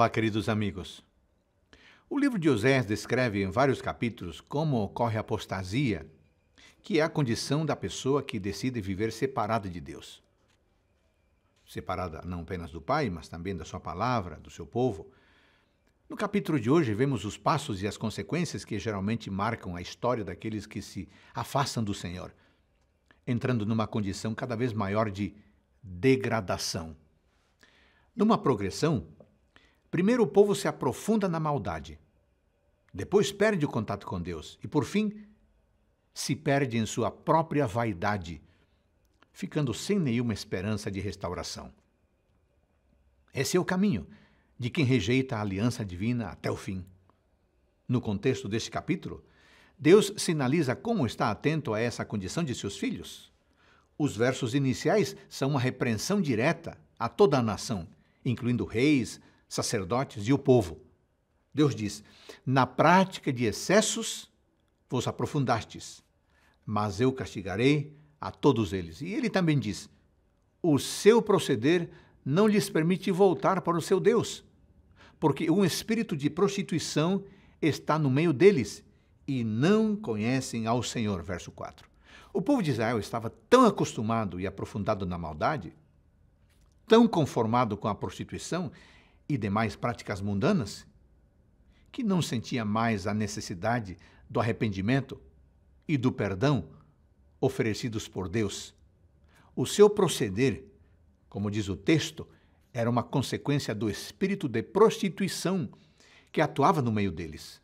Olá, queridos amigos. O livro de Osés descreve em vários capítulos como ocorre a apostasia, que é a condição da pessoa que decide viver separada de Deus. Separada não apenas do Pai, mas também da sua palavra, do seu povo. No capítulo de hoje, vemos os passos e as consequências que geralmente marcam a história daqueles que se afastam do Senhor, entrando numa condição cada vez maior de degradação. Numa progressão, Primeiro o povo se aprofunda na maldade, depois perde o contato com Deus e, por fim, se perde em sua própria vaidade, ficando sem nenhuma esperança de restauração. Esse é o caminho de quem rejeita a aliança divina até o fim. No contexto deste capítulo, Deus sinaliza como está atento a essa condição de seus filhos. Os versos iniciais são uma repreensão direta a toda a nação, incluindo reis, sacerdotes e o povo. Deus diz: Na prática de excessos vos aprofundastes, mas eu castigarei a todos eles. E ele também diz: O seu proceder não lhes permite voltar para o seu Deus, porque um espírito de prostituição está no meio deles e não conhecem ao Senhor. Verso 4. O povo de Israel estava tão acostumado e aprofundado na maldade, tão conformado com a prostituição, e demais práticas mundanas, que não sentia mais a necessidade do arrependimento e do perdão oferecidos por Deus. O seu proceder, como diz o texto, era uma consequência do espírito de prostituição que atuava no meio deles.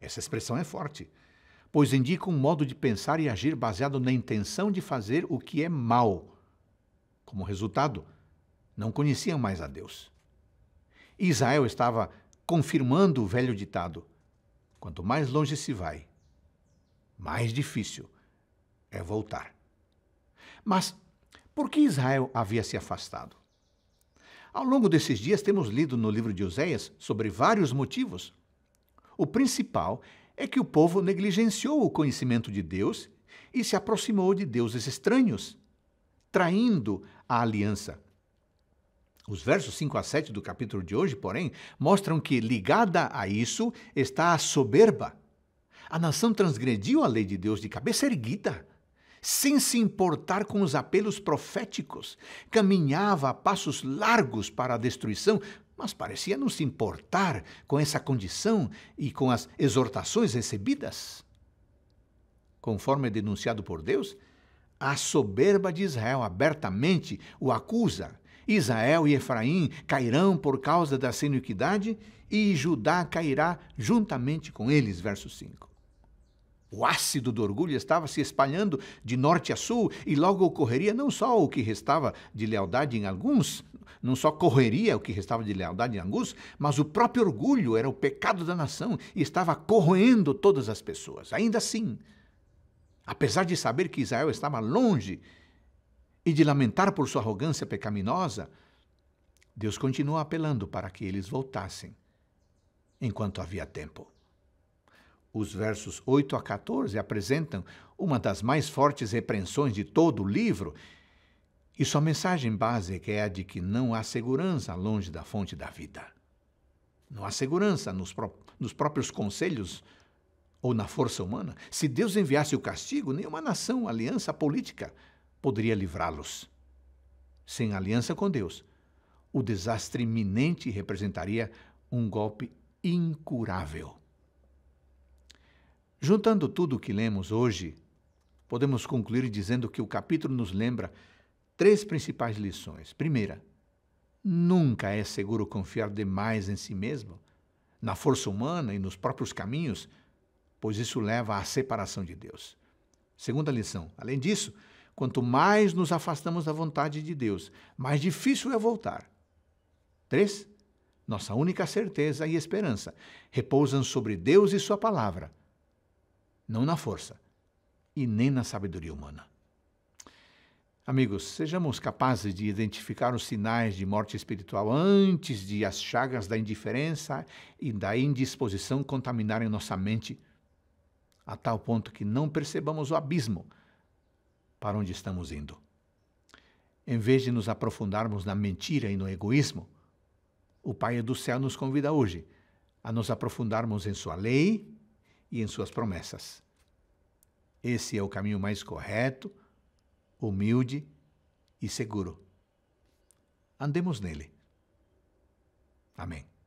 Essa expressão é forte, pois indica um modo de pensar e agir baseado na intenção de fazer o que é mal. Como resultado, não conheciam mais a Deus. Israel estava confirmando o velho ditado: quanto mais longe se vai, mais difícil é voltar. Mas por que Israel havia se afastado? Ao longo desses dias, temos lido no livro de Oséias sobre vários motivos. O principal é que o povo negligenciou o conhecimento de Deus e se aproximou de deuses estranhos, traindo a aliança os versos 5 a 7 do capítulo de hoje, porém, mostram que ligada a isso está a soberba. A nação transgrediu a lei de Deus de cabeça erguida, sem se importar com os apelos proféticos. Caminhava a passos largos para a destruição, mas parecia não se importar com essa condição e com as exortações recebidas. Conforme é denunciado por Deus, a soberba de Israel abertamente o acusa Israel e Efraim cairão por causa da sua iniquidade, e Judá cairá juntamente com eles. Verso 5. O ácido do orgulho estava se espalhando de norte a sul e logo ocorreria não só o que restava de lealdade em alguns, não só correria o que restava de lealdade em alguns, mas o próprio orgulho era o pecado da nação e estava corroendo todas as pessoas. Ainda assim, apesar de saber que Israel estava longe e de lamentar por sua arrogância pecaminosa, Deus continua apelando para que eles voltassem, enquanto havia tempo. Os versos 8 a 14 apresentam uma das mais fortes repreensões de todo o livro, e sua mensagem básica é, é a de que não há segurança longe da fonte da vida. Não há segurança nos, pró nos próprios conselhos ou na força humana. Se Deus enviasse o castigo, nenhuma nação, aliança política poderia livrá-los. Sem aliança com Deus, o desastre iminente representaria um golpe incurável. Juntando tudo o que lemos hoje, podemos concluir dizendo que o capítulo nos lembra três principais lições. Primeira, nunca é seguro confiar demais em si mesmo, na força humana e nos próprios caminhos, pois isso leva à separação de Deus. Segunda lição, além disso, Quanto mais nos afastamos da vontade de Deus, mais difícil é voltar. 3. Nossa única certeza e esperança repousam sobre Deus e Sua palavra, não na força e nem na sabedoria humana. Amigos, sejamos capazes de identificar os sinais de morte espiritual antes de as chagas da indiferença e da indisposição contaminarem nossa mente, a tal ponto que não percebamos o abismo para onde estamos indo. Em vez de nos aprofundarmos na mentira e no egoísmo, o Pai do céu nos convida hoje a nos aprofundarmos em Sua lei e em Suas promessas. Esse é o caminho mais correto, humilde e seguro. Andemos nele. Amém.